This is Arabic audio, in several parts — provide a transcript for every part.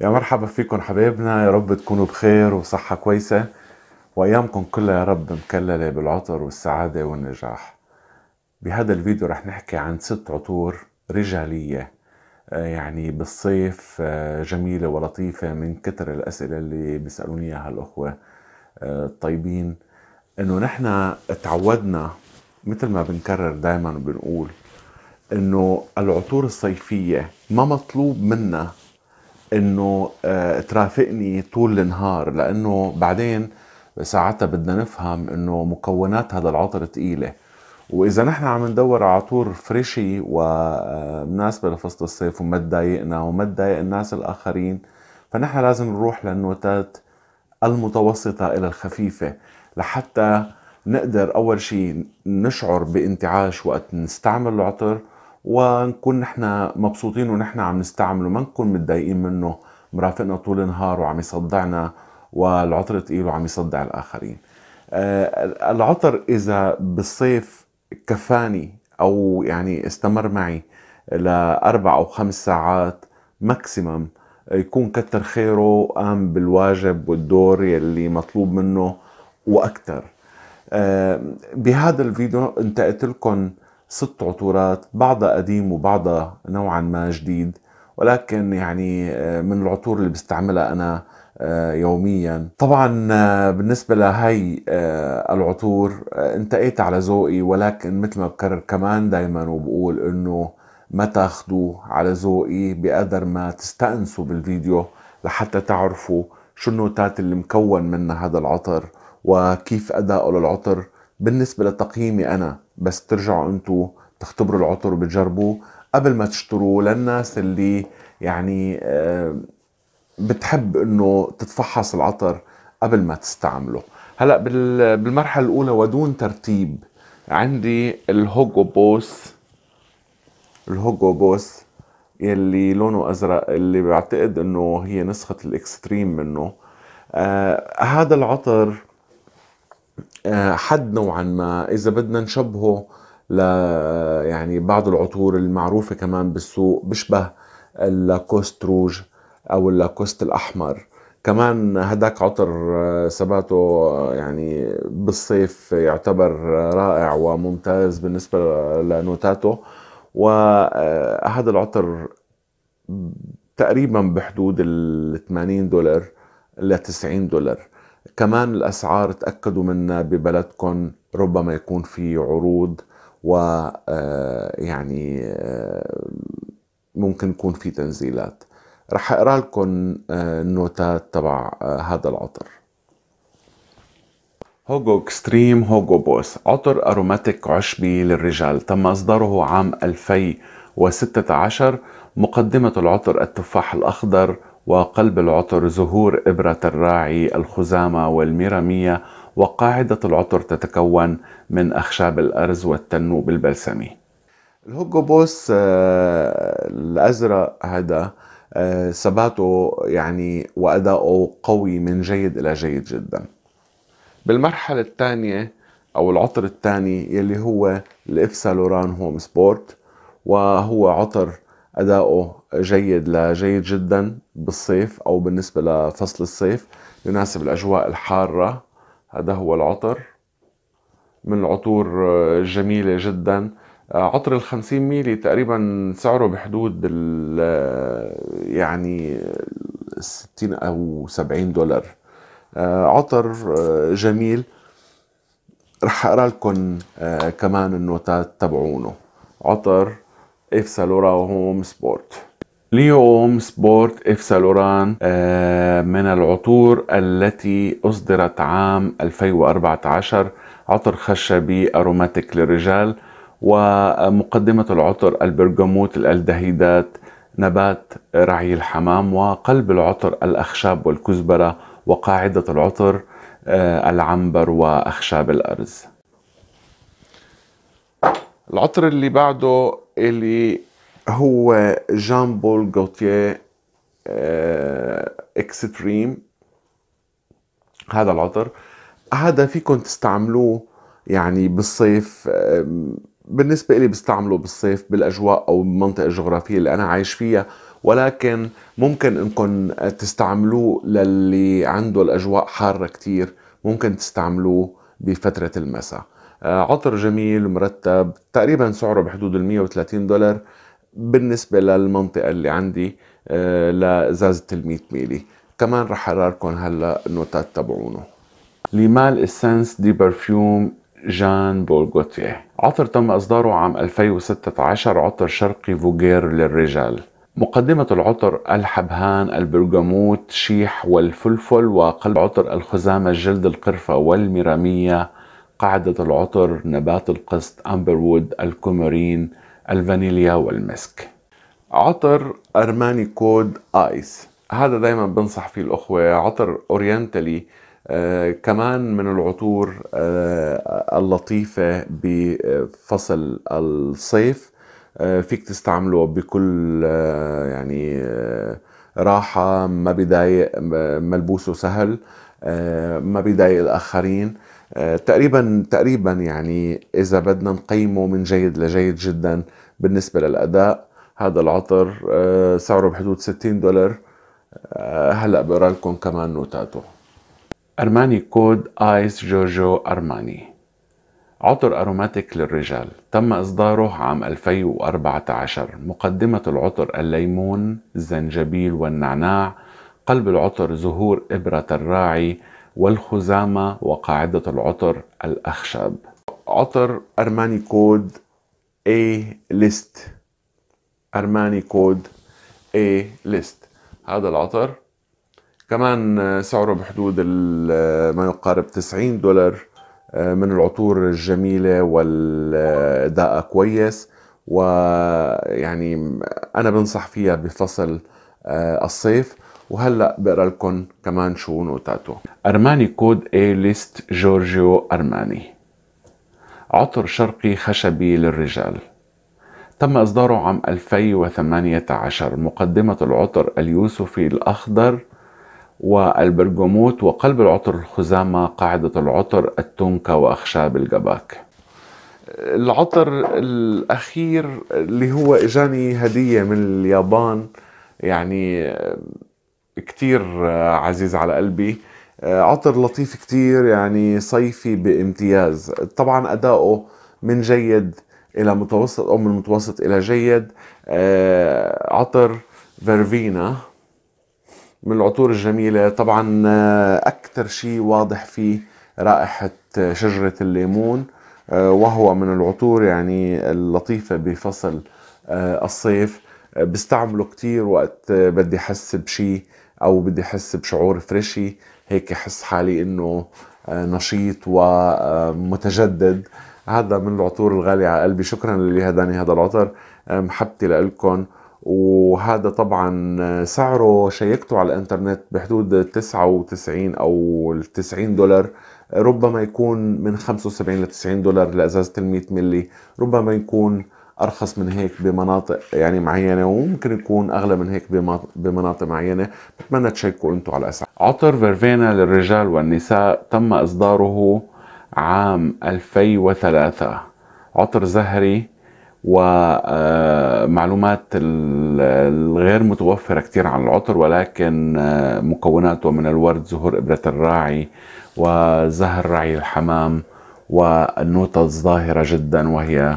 يا مرحبا فيكم حبايبنا يا رب تكونوا بخير وصحة كويسة وأيامكم كلها يا رب مكللة بالعطر والسعادة والنجاح بهذا الفيديو رح نحكي عن ست عطور رجالية آه، يعني بالصيف آه، جميلة ولطيفة من كتر الأسئلة اللي بيسألوني إياها الأخوة آه، الطيبين إنه نحن تعودنا مثل ما بنكرر دايما وبنقول إنه العطور الصيفية ما مطلوب منا انه آه، ترافقني طول النهار لانه بعدين ساعتها بدنا نفهم انه مكونات هذا العطر ثقيله واذا نحن عم ندور على عطور فريشي ومناسبه آه، لفصل الصيف وما تضايقنا وما تضايق الناس الاخرين فنحن لازم نروح للنوتات المتوسطه الى الخفيفه لحتى نقدر اول شيء نشعر بانتعاش وقت نستعمل العطر ونكون نحن مبسوطين ونحن عم نستعمله ما نكون متضايقين منه مرافقنا طول النهار وعم يصدعنا والعطر تقيل وعم يصدع الآخرين آه العطر إذا بالصيف كفاني أو يعني استمر معي لأربع أو خمس ساعات ماكسيمم يكون كتر خيره قام بالواجب والدور يلي مطلوب منه واكثر آه بهذا الفيديو انتقلت لكم ست عطورات بعضها قديم وبعضها نوعا ما جديد ولكن يعني آه، من العطور اللي بستعملها أنا آه، يوميا طبعا آه، بالنسبة لهي العطور انتقيت على ذوقي ولكن مثل ما بكرر كمان دايما وبقول انه ما تاخدوا على ذوقي بقدر ما تستأنسوا بالفيديو لحتى تعرفوا شو النوتات اللي مكون منها هذا العطر وكيف أداؤه للعطر بالنسبة لتقييمي أنا بس ترجعوا انتوا تختبروا العطر وبتجربوه قبل ما تشتروه للناس اللي يعني آه، بتحب انه تتفحص العطر قبل ما تستعمله هلا بالمرحله الاولى ودون ترتيب عندي الهوجو بوس الهوجو بوس يلي لونه ازرق اللي بعتقد انه هي نسخه الاكستريم منه آه هذا العطر آه، حد نوعا ما اذا بدنا نشبهه ل يعني بعض العطور المعروفه كمان بالسوق بشبه اللاكوست روج او اللاكوست الاحمر كمان هداك عطر ثباته آه، آه، يعني بالصيف يعتبر رائع وممتاز بالنسبة لنوتاته وهذا العطر تقريبا بحدود ال 80 دولار ل 90 دولار كمان الأسعار تأكدوا منها ببلدكم ربما يكون في عروض و آه، يعني آه، ممكن يكون في تنزيلات رح اقرا لكم آه، النوتات تبع هذا العطر هوجو اكستريم هوجو بوس عطر اروماتيك عشبي للرجال تم اصداره عام 2016 مقدمة العطر التفاح الاخضر وقلب العطر زهور إبرة الراعي الخزامة والميرامية وقاعدة العطر تتكون من أخشاب الأرز والتنوب البلسمي الهوجوبوس آه، الأزرق هذا ثباته آه، يعني وأداؤه قوي من جيد إلى جيد جدا بالمرحلة الثانية أو العطر الثاني يلي هو الإفسالوران هوم سبورت وهو عطر اداؤه جيد لجيد جدا بالصيف او بالنسبه لفصل الصيف يناسب الاجواء الحاره هذا هو العطر من العطور الجميله جدا عطر ال 50 ميلي تقريبا سعره بحدود ال يعني 60 او 70 دولار عطر جميل رح اقرا لكم آه، كمان النوتات تبعونه عطر إفسالورا وهوم سبورت ليوم سبورت اف سالوران من العطور التي اصدرت عام 2014 عطر خشبي اروماتيك للرجال ومقدمة العطر البرجموت الالدهيدات نبات رعي الحمام وقلب العطر الاخشاب والكزبرة وقاعدة العطر آه، العنبر واخشاب الارز العطر اللي بعده اللي هو جان بول جوتيه اكستريم هذا العطر هذا فيكم تستعملوه يعني بالصيف آه، بالنسبة إلي بستعمله بالصيف بالأجواء أو بالمنطقة الجغرافية اللي أنا عايش فيها ولكن ممكن انكم تستعملوه للي عنده الأجواء حارة كتير ممكن تستعملوه بفترة المساء آه، عطر جميل مرتب تقريبا سعره بحدود ال 130 دولار بالنسبة للمنطقة اللي عندي آه، لإزازة ال 100 ميلي كمان رح أراركم هلا النوتات تبعونه ليمال اسنس دي برفيوم جان بولغوتيه عطر تم إصداره عام 2016 عطر شرقي فوغير للرجال مقدمة العطر الحبهان البرغموت شيح والفلفل وقلب عطر الخزامة الجلد القرفة والميرامية قاعدة العطر نبات القسط أمبرود الكومارين الفانيليا والمسك عطر أرماني كود آيس هذا دايما بنصح فيه الأخوة عطر أورينتالي آه كمان من العطور آه اللطيفة بفصل الصيف آه فيك تستعمله بكل آه يعني آه راحة ما بضايق آه، ملبوسه سهل آه ما بضايق الآخرين آه، تقريبا تقريبا يعني اذا بدنا نقيمه من جيد لجيد جدا بالنسبه للاداء هذا العطر آه، سعره بحدود 60 دولار آه، هلا بقرا لكم كمان نوتاته ارماني كود ايس جوجو ارماني عطر أروماتيك للرجال تم إصداره عام 2014 مقدمة العطر الليمون الزنجبيل والنعناع قلب العطر زهور إبرة الراعي والخزامة وقاعدة العطر الأخشب عطر أرماني كود A list أرماني كود A list هذا العطر كمان سعره بحدود ما يقارب 90 دولار آه، من العطور الجميلة والداء كويس ويعني أنا بنصح فيها بفصل آه، الصيف وهلا بقرا لكم كمان شو نوتاته ارماني كود اي ليست جورجيو ارماني عطر شرقي خشبي للرجال تم إصداره عام 2018 مقدمة العطر اليوسفي الأخضر والبرجموت وقلب العطر الخزامة قاعدة العطر التونكا وأخشاب الجباك العطر الأخير اللي هو إجاني هدية من اليابان يعني كتير آه، عزيز على قلبي آه، عطر لطيف كتير يعني صيفي بامتياز طبعا أداؤه من جيد إلى متوسط أو من متوسط إلى جيد آه، عطر فيرفينا من العطور الجميلة طبعا أكثر شيء واضح فيه رائحة شجرة الليمون وهو من العطور يعني اللطيفة بفصل الصيف بستعمله كتير وقت بدي حس بشي او بدي احس بشعور فريشي هيك احس حالي انه آه، نشيط ومتجدد آه، هذا من العطور الغالية على قلبي شكرا للي هداني هذا العطر آه، محبتي لكم وهذا طبعا سعره شيكته على الانترنت بحدود 99 او 90 دولار ربما يكون من 75 ل 90 دولار لازازة ال 100 ملي ربما يكون ارخص من هيك بمناطق يعني معينه وممكن يكون اغلى من هيك بمناطق معينه بتمنى تشيكوا انتم على الاسعار عطر فيرفينا للرجال والنساء تم اصداره عام 2003 عطر زهري ومعلومات آه، الغير متوفرة كثير عن العطر ولكن آه، مكوناته من الورد زهور إبرة الراعي وزهر رعي الحمام والنوتة الظاهرة جدا وهي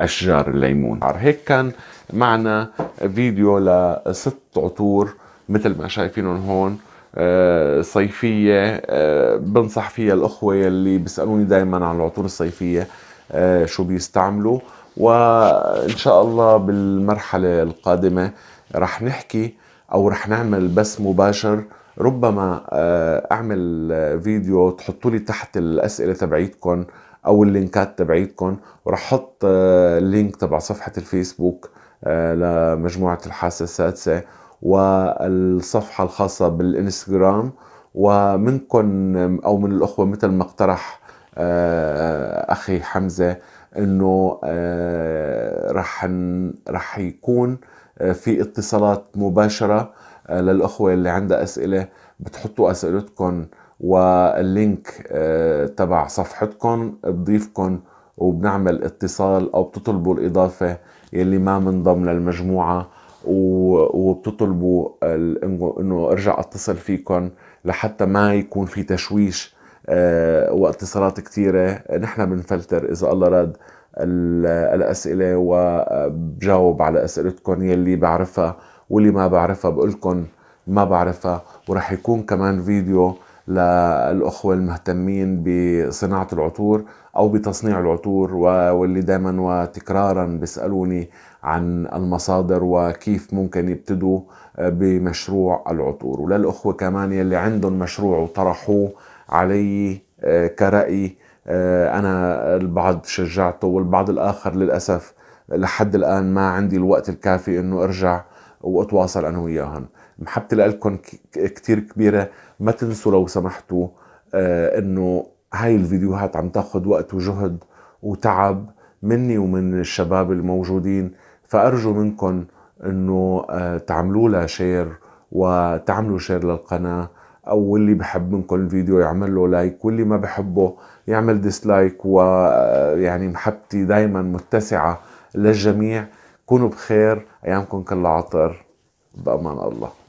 أشجار الليمون هيك كان معنا فيديو لست عطور مثل ما شايفينهم هون آه، صيفية آه، بنصح فيها الأخوة يلي بيسألوني دايما عن العطور الصيفية آه، شو بيستعملوا وإن شاء الله بالمرحلة القادمة رح نحكي أو رح نعمل بس مباشر ربما أعمل فيديو تحطوا لي تحت الأسئلة تبعيتكم او اللينكات تبعيتكم وراح احط آه، اللينك تبع صفحه الفيسبوك آه، لمجموعه الحاسه السادسه والصفحه الخاصه بالانستغرام ومنكم او من الاخوه مثل ما اقترح آه، اخي حمزه انه رح رح يكون في اتصالات مباشره للاخوه اللي عندها اسئله بتحطوا اسئلتكم واللينك آه، تبع صفحتكم بضيفكم وبنعمل اتصال او بتطلبوا الاضافه يلي ما منضم للمجموعه وبتطلبوا انه ارجع اتصل فيكم لحتى ما يكون في تشويش آه، واتصالات كثيره نحن بنفلتر اذا الله راد الاسئله وبجاوب على اسئلتكم يلي بعرفها واللي ما بعرفها بقول لكم ما بعرفها ورح يكون كمان فيديو للأخوة المهتمين بصناعة العطور أو بتصنيع العطور واللي دائما وتكرارا بيسألوني عن المصادر وكيف ممكن يبتدوا آه، بمشروع العطور وللأخوة كمان يلي عندهم مشروع وطرحوه علي آه، كرأي آه، أنا البعض شجعته والبعض الآخر للأسف لحد الآن ما عندي الوقت الكافي أنه أرجع وأتواصل أنا وياهم محبتي لكم كتير كبيرة ما تنسوا لو سمحتوا آه، انه هاي الفيديوهات عم تاخذ وقت وجهد وتعب مني ومن الشباب الموجودين فارجو منكم انه آه، تعملوا لها شير وتعملوا شير للقناه او اللي بحب منكم الفيديو يعمل له لايك واللي ما بحبه يعمل ديسلايك ويعني آه، محبتي دائما متسعه للجميع كونوا بخير ايامكم كلها عطر بامان الله